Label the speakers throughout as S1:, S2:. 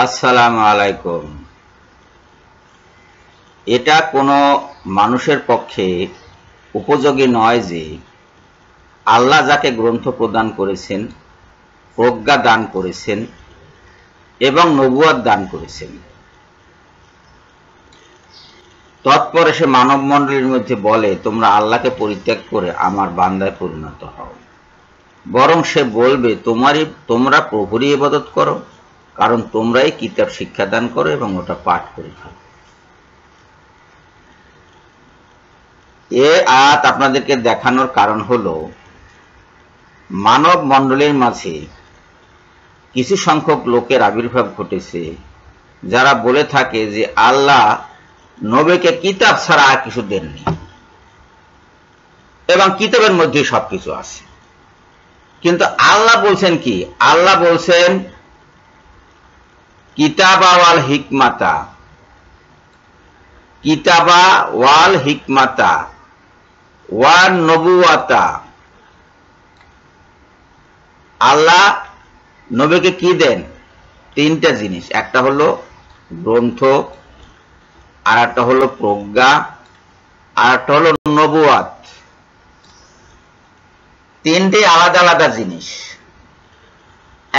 S1: আসসালাম আলাইকুম এটা কোনো মানুষের পক্ষে উপযোগী নয় যে আল্লাহ যাকে গ্রন্থ প্রদান করেছেন প্রজ্ঞা দান করেছেন এবং নবুয়াদ দান করেছেন তৎপরে সে মানবমণ্ডলীর মধ্যে বলে তোমরা আল্লাহকে পরিত্যাগ করে আমার বান্দায় পরিণত হও বরং সে বলবে তোমারই তোমরা প্রভুরই ইবাদত করো কারণ তোমরাই কিতাব শিক্ষাদান করো এবং ওটা পাঠ করে থাকো এ আত আপনাদেরকে দেখানোর কারণ হল মানব মণ্ডলীর মাঝে কিছু সংখ্যক লোকের আবির্ভাব ঘটেছে যারা বলে থাকে যে আল্লাহ নবীকে কিতাব ছাড়া আর কিছু দেননি এবং কিতাবের মধ্যে সবকিছু আছে কিন্তু আল্লাহ বলছেন কি আল্লাহ বলছেন কিতাবা ওয়াল হিকমাতা কিতাবা ওয়াল হিকমাতা ওয়ান নবুয়াতা আল্লাহ নবীকে কি দেন তিনটা জিনিস একটা হলো গ্রন্থ আর একটা হলো প্রজ্ঞা আর একটা হলো নবুয়াত তিনটে আলাদা আলাদা জিনিস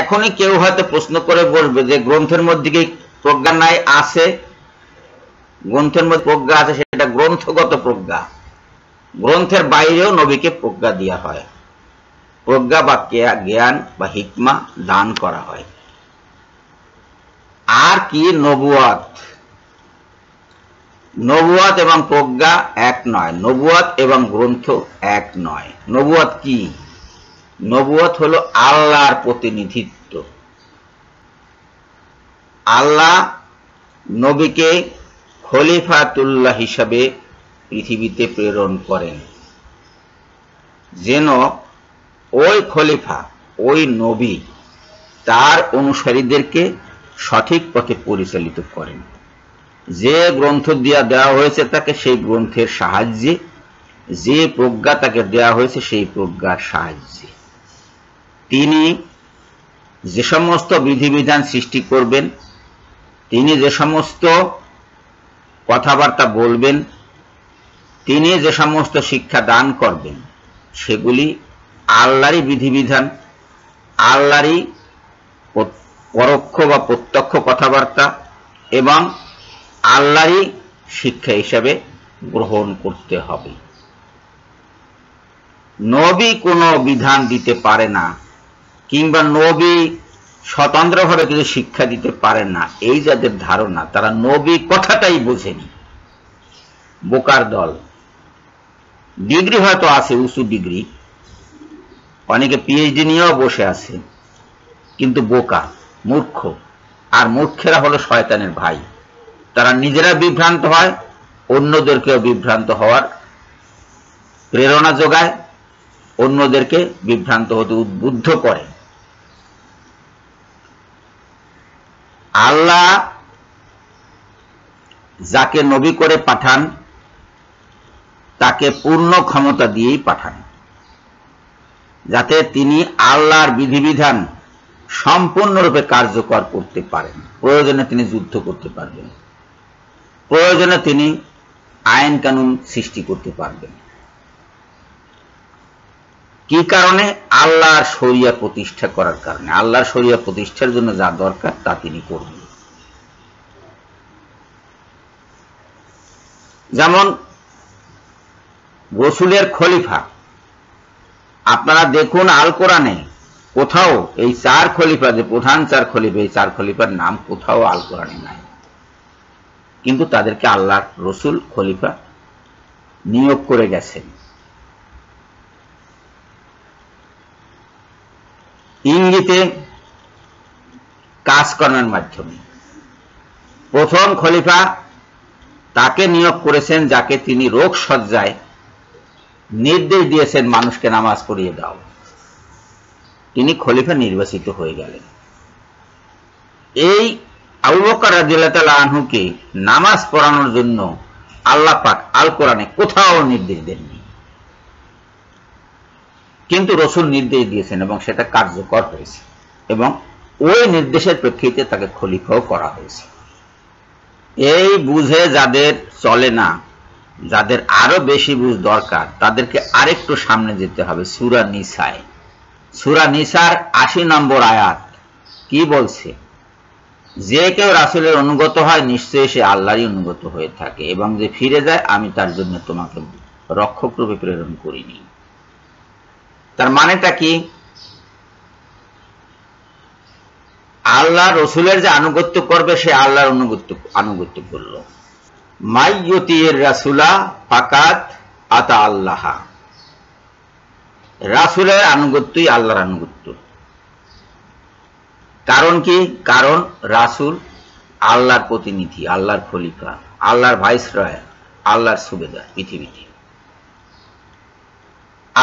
S1: এখনই কেউ হয়তো প্রশ্ন করে বলবে যে গ্রন্থের মধ্যে কি প্রজ্ঞা নাই আছে গ্রন্থের মধ্যে প্রজ্ঞা আছে সেটা গ্রন্থগত প্রজ্ঞা গ্রন্থের বাইরেও নবীকে প্রজ্ঞা দেওয়া হয় প্রজ্ঞা বা জ্ঞান বা হিকমা দান করা হয় আর কি নবুয়াত নবুয়াত এবং প্রজ্ঞা এক নয় নবুয়াত এবং গ্রন্থ এক নয় নবুয়াত কি নবুয়ত হলো আল্লাহর প্রতিনিধিত্ব আল্লাহ নবীকে খলিফাতুল্লাহ হিসাবে পৃথিবীতে প্রেরণ করেন যেন ওই খলিফা ওই নবী তার অনুসারীদেরকে সঠিক পথে পরিচালিত করেন যে গ্রন্থ দিয়া দেওয়া হয়েছে তাকে সেই গ্রন্থের সাহায্যে যে প্রজ্ঞা তাকে দেওয়া হয়েছে সেই প্রজ্ঞার সাহায্যে তিনি যে সমস্ত বিধিবিধান সৃষ্টি করবেন তিনি যে সমস্ত কথাবার্তা বলবেন তিনি যে সমস্ত শিক্ষা দান করবেন সেগুলি আল্লাহরই বিধিবিধান আল্লাহরই পরোক্ষ বা প্রত্যক্ষ কথাবার্তা এবং আল্লাহরই শিক্ষা হিসাবে গ্রহণ করতে হবে নবী কোনো বিধান দিতে পারে না কিংবা নবী স্বতন্ত্রভাবে কিছু শিক্ষা দিতে পারে না এই যাদের ধারণা তারা নবী কথাটাই বোঝেনি বোকার দল ডিগ্রি হয়তো আছে উঁচু ডিগ্রি অনেকে পিএইচডি নিয়েও বসে আছে কিন্তু বোকা মূর্খ আর মূর্খেরা হলো শয়তানের ভাই তারা নিজেরা বিভ্রান্ত হয় অন্যদেরকেও বিভ্রান্ত হওয়ার প্রেরণা যোগায় অন্যদেরকে বিভ্রান্ত হতে উদ্বুদ্ধ করে আল্লাহ যাকে নবী করে পাঠান তাকে পূর্ণ ক্ষমতা দিয়েই পাঠান যাতে তিনি আল্লাহর বিধিবিধান সম্পূর্ণরূপে কার্যকর করতে পারেন প্রয়োজনে তিনি যুদ্ধ করতে পারবেন প্রয়োজনে তিনি আইন কানুন সৃষ্টি করতে পারবেন কি কারণে আল্লাহর শরিয়া প্রতিষ্ঠা করার কারণে আল্লাহর শরিয়া প্রতিষ্ঠার জন্য যা দরকার তা তিনি করবেন যেমন রসুলের খলিফা আপনারা দেখুন আল কোরআনে কোথাও এই চার খলিফা যে প্রধান চার খলিফা এই চার খলিফার নাম কোথাও আল কোরআনে নাই কিন্তু তাদেরকে আল্লাহ রসুল খলিফা নিয়োগ করে গেছেন ইঙ্গিতে কাজ কাজকর্মের মাধ্যমে প্রথম খলিফা তাকে নিয়োগ করেছেন যাকে তিনি রোগ সজ্জায় নির্দেশ দিয়েছেন মানুষকে নামাজ পড়িয়ে দাও তিনি খলিফা নির্বাচিত হয়ে গেলেন এই আবু রাজিয়াল রাজিল্লা আনহুকে নামাজ পড়ানোর জন্য আল্লাহ পাক আল কোরআনে কোথাও নির্দেশ দেননি কিন্তু রসুল নির্দেশ দিয়েছেন এবং সেটা কার্যকর হয়েছে এবং ওই নির্দেশের প্রেক্ষিতে তাকে খলিফাও করা হয়েছে এই বুঝে যাদের চলে না যাদের আরো বেশি বুঝ দরকার তাদেরকে আরেকটু সামনে যেতে হবে সুরা নিসায় সুরা নিসার আশি নম্বর আয়াত কি বলছে যে কেউ রাসুলের অনুগত হয় নিশ্চয়ই সে আল্লাহরই অনুগত হয়ে থাকে এবং যে ফিরে যায় আমি তার জন্য তোমাকে রক্ষক রূপে প্রেরণ করিনি তার মানেটা কি আল্লাহ রসুলের যে আনুগত্য করবে সে আল্লাহর অনুগত্য আনুগত্য করল মাইয়তির রাসুলা পাকাত আতা আল্লাহা রাসুলের আনুগত্যই আল্লাহর আনুগত্য কারণ কি কারণ রাসুল আল্লাহর প্রতিনিধি আল্লাহর খলিফা আল্লাহর ভাইসরয় আল্লাহর সুবেদার পৃথিবীতে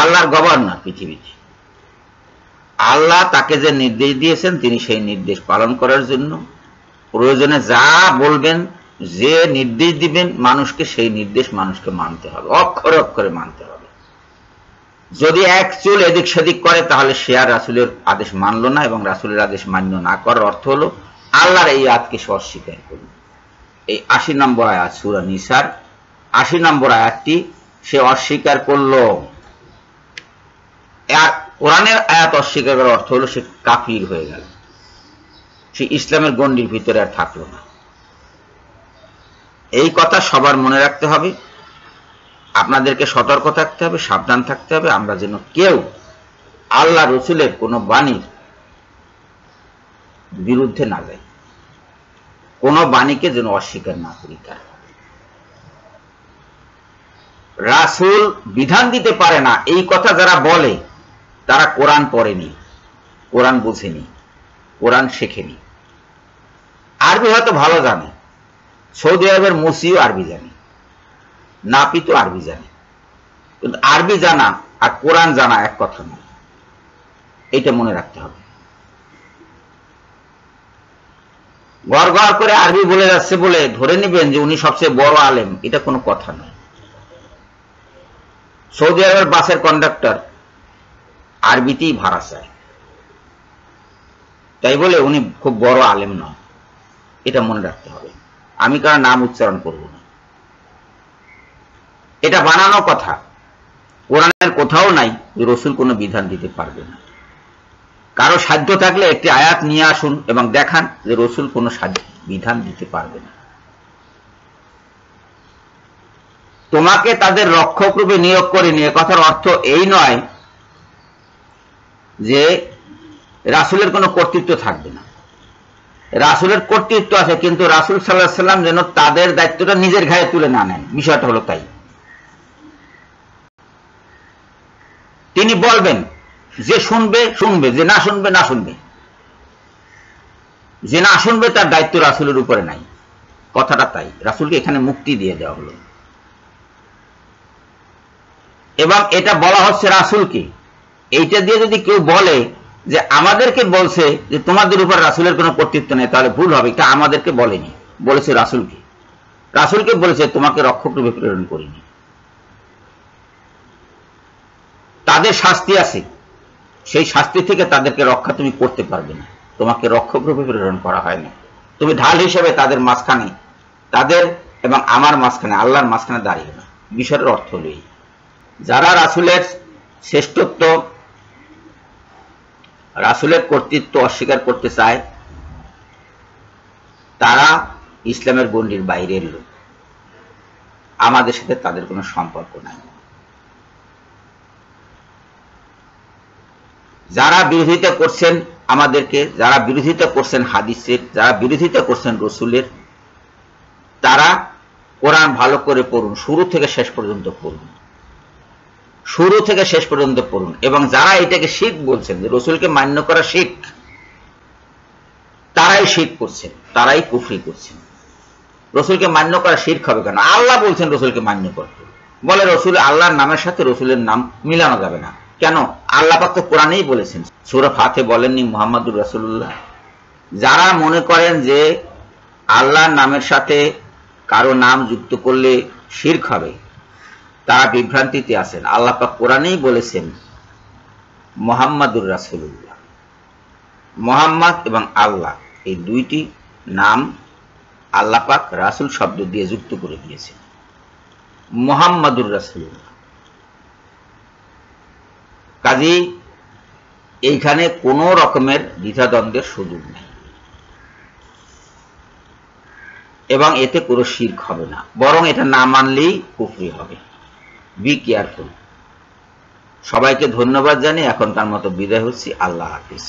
S1: আল্লাহর গভর্নর পৃথিবীতে আল্লাহ তাকে যে নির্দেশ দিয়েছেন তিনি সেই নির্দেশ পালন করার জন্য প্রয়োজনে যা বলবেন যে নির্দেশ দিবেন মানুষকে সেই নির্দেশ মানুষকে মানতে হবে অক্ষরে অক্ষরে মানতে হবে যদি এক চুল এদিক সেদিক করে তাহলে সে আর রাসুলের আদেশ মানল না এবং রাসুলের আদেশ মান্য না করার অর্থ হল আল্লাহর এই আতকে সে অস্বীকার করল এই আশি নম্বর আয়াত সুরা নিসার আশি নম্বর আয়াতটি সে অস্বীকার করলো কোরআনের আয়াত অস্বীকার করার অর্থ হলো সে কাফির হয়ে গেল সে ইসলামের গণ্ডির ভিতরে আর থাকলো না এই কথা সবার মনে রাখতে হবে আপনাদেরকে সতর্ক থাকতে হবে সাবধান থাকতে হবে আমরা যেন কেউ আল্লাহ রসুলের কোনো বাণীর বিরুদ্ধে না যাই কোনো বাণীকে যেন অস্বীকার না করি তার রাসুল বিধান দিতে পারে না এই কথা যারা বলে তারা কোরআন পড়েনি কোরআন বুঝেনি কোরআন শেখেনি আরবি হয়তো ভালো জানে সৌদি আরবের মুসিও আরবি জানে তো আরবি জানে কিন্তু আরবি জানা আর কোরআন জানা এক কথা নয় এটা মনে রাখতে হবে গড় গড় করে আরবি বলে যাচ্ছে বলে ধরে নেবেন যে উনি সবচেয়ে বড় আলেম এটা কোনো কথা নয় সৌদি আরবের বাসের কন্ডাক্টর আরবিতেই ভাড়া চায় তাই বলে উনি খুব বড় আলেম নয় এটা মনে রাখতে হবে আমি কারো নাম উচ্চারণ করব না এটা বানানো কথা কোরআনের কোথাও নাই রসুল কোনো বিধান দিতে পারবে না কারো সাধ্য থাকলে একটি আয়াত নিয়ে আসুন এবং দেখান যে রসুল কোনো বিধান দিতে পারবে না তোমাকে তাদের রক্ষক রূপে নিয়োগ করে নিয়ে কথার অর্থ এই নয় যে রাসুলের কোনো কর্তৃত্ব থাকবে না রাসুলের কর্তৃত্ব আছে কিন্তু রাসুল সাল্লাহ সাল্লাম যেন তাদের দায়িত্বটা নিজের ঘায়ে তুলে না নেন বিষয়টা হলো তাই তিনি বলবেন যে শুনবে শুনবে যে না শুনবে না শুনবে যে না শুনবে তার দায়িত্ব রাসুলের উপরে নাই কথাটা তাই রাসুলকে এখানে মুক্তি দিয়ে দেওয়া হলো এবং এটা বলা হচ্ছে রাসুলকে এইটা দিয়ে যদি কেউ বলে যে আমাদেরকে বলছে যে তোমাদের উপর রাসুলের কোনো কর্তৃত্ব নেই তাহলে ভুল হবে এটা আমাদেরকে বলেনি বলেছে রাসুলকে রাসুলকে বলেছে তোমাকে রক্ষক রূপে প্রেরণ করিনি তাদের শাস্তি আছে সেই শাস্তি থেকে তাদেরকে রক্ষা তুমি করতে পারবে না তোমাকে রক্ষক রূপে প্রেরণ করা হয়নি তুমি ঢাল হিসেবে তাদের মাঝখানে তাদের এবং আমার মাঝখানে আল্লাহর মাঝখানে দাঁড়িয়ে না বিষয়ের অর্থ নেই যারা রাসুলের শ্রেষ্ঠত্ব রাসুলের কর্তৃত্ব অস্বীকার করতে চায় তারা ইসলামের গণ্ডির বাইরের লোক আমাদের সাথে তাদের কোনো সম্পর্ক নাই যারা বিরোধিতা করছেন আমাদেরকে যারা বিরোধিতা করছেন হাদিসের যারা বিরোধিতা করছেন রসুলের তারা কোরআন ভালো করে পড়ুন শুরু থেকে শেষ পর্যন্ত পড়ুন শুরু থেকে শেষ পর্যন্ত পড়ুন এবং যারা এটাকে শিখ বলছেন যে রসুলকে মান্য করা শিখ তারাই শিখ করছেন তারাই কুফরি করছেন রসুলকে মান্য করা শিখ হবে কেন আল্লাহ বলছেন রসুলকে মান্য করতে বলে রসুল আল্লাহর নামের সাথে রসুলের নাম মিলানো যাবে না কেন আল্লাহ পাক তো কোরআনেই বলেছেন সুরফ হাতে বলেননি মোহাম্মদুর রসুল্লাহ যারা মনে করেন যে আল্লাহর নামের সাথে কারো নাম যুক্ত করলে শির্ক হবে তারা বিভ্রান্তিতে আছেন আল্লাহ পাক কোরআনেই বলেছেন মোহাম্মদুর রাসুল্লাহ মোহাম্মদ এবং আল্লাহ এই দুইটি নাম আল্লাহ পাক রাসুল শব্দ দিয়ে যুক্ত করে দিয়েছেন মোহাম্মদুর রাসুল্লাহ কাজে এইখানে কোনো রকমের দ্বিধাদ্বন্দ্বের সুযোগ নেই এবং এতে কোনো শির্ক হবে না বরং এটা না মানলেই কুফরি হবে বি কেয়ারফুল সবাইকে ধন্যবাদ জানিয়ে এখনকার মতো বিদায় হচ্ছি আল্লাহ হাফিজ